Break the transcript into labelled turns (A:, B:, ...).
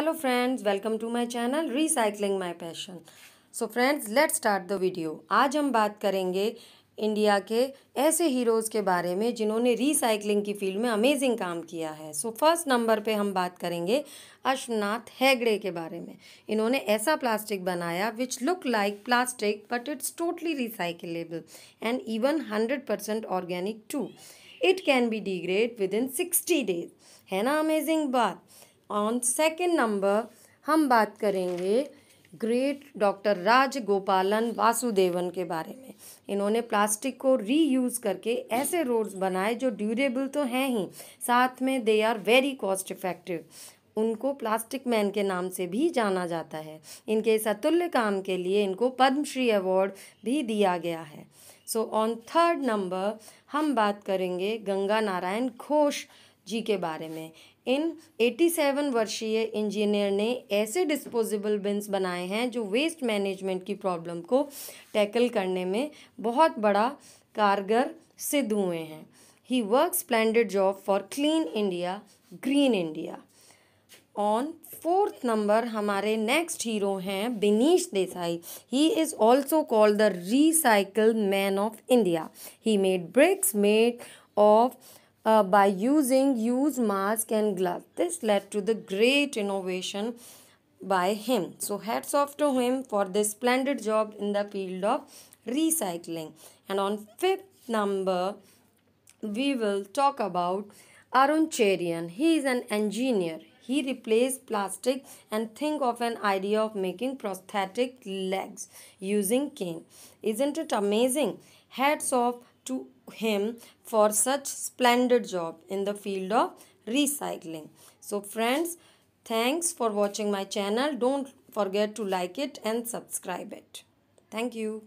A: Hello friends welcome to my channel recycling my passion so friends let's start the video आज हम बात करेंगे India के ऐसे हीरोज़ के बारे में जिन्होंने रिसाइकलिंग की फील्ड में अमेजिंग काम किया है सो फर्स्ट नंबर पे हम बात करेंगे अश्वनाथ हैगड़े के बारे में इन्होंने ऐसा प्लास्टिक बनाया which look like plastic but it's totally recyclable and even hundred percent organic to it can be degrade within sixty days है ना अमेजिंग बात ऑन सेकेंड नंबर हम बात करेंगे ग्रेट डॉक्टर राज गोपालन वासुदेवन के बारे में इन्होंने प्लास्टिक को रीयूज़ करके ऐसे रोड्स बनाए जो ड्यूरेबल तो हैं ही साथ में they are very cost effective उनको प्लास्टिक मैन के नाम से भी जाना जाता है इनके इस अतुल्य काम के लिए इनको पद्मश्री अवार्ड भी दिया गया है सो ऑन थर्ड नंबर हम बात करेंगे गंगा नारायण घोष जी के बारे में इन 87 वर्षीय इंजीनियर ने ऐसे डिस्पोजेबल बिन्स बनाए हैं जो वेस्ट मैनेजमेंट की प्रॉब्लम को टैकल करने में बहुत बड़ा कारगर सिद्ध हुए हैं he work splendid job for clean India green India on fourth number हमारे नेक्स्ट हीरो हैं Binish Desai he is also called the recycle man of India he made bricks made of uh, by using use mask and glove, This led to the great innovation by him. So hats off to him for this splendid job in the field of recycling. And on fifth number, we will talk about Arun Cherian. He is an engineer. He replaced plastic and think of an idea of making prosthetic legs using cane. Isn't it amazing? Hats off to him for such splendid job in the field of recycling. So friends, thanks for watching my channel. Don't forget to like it and subscribe it. Thank you.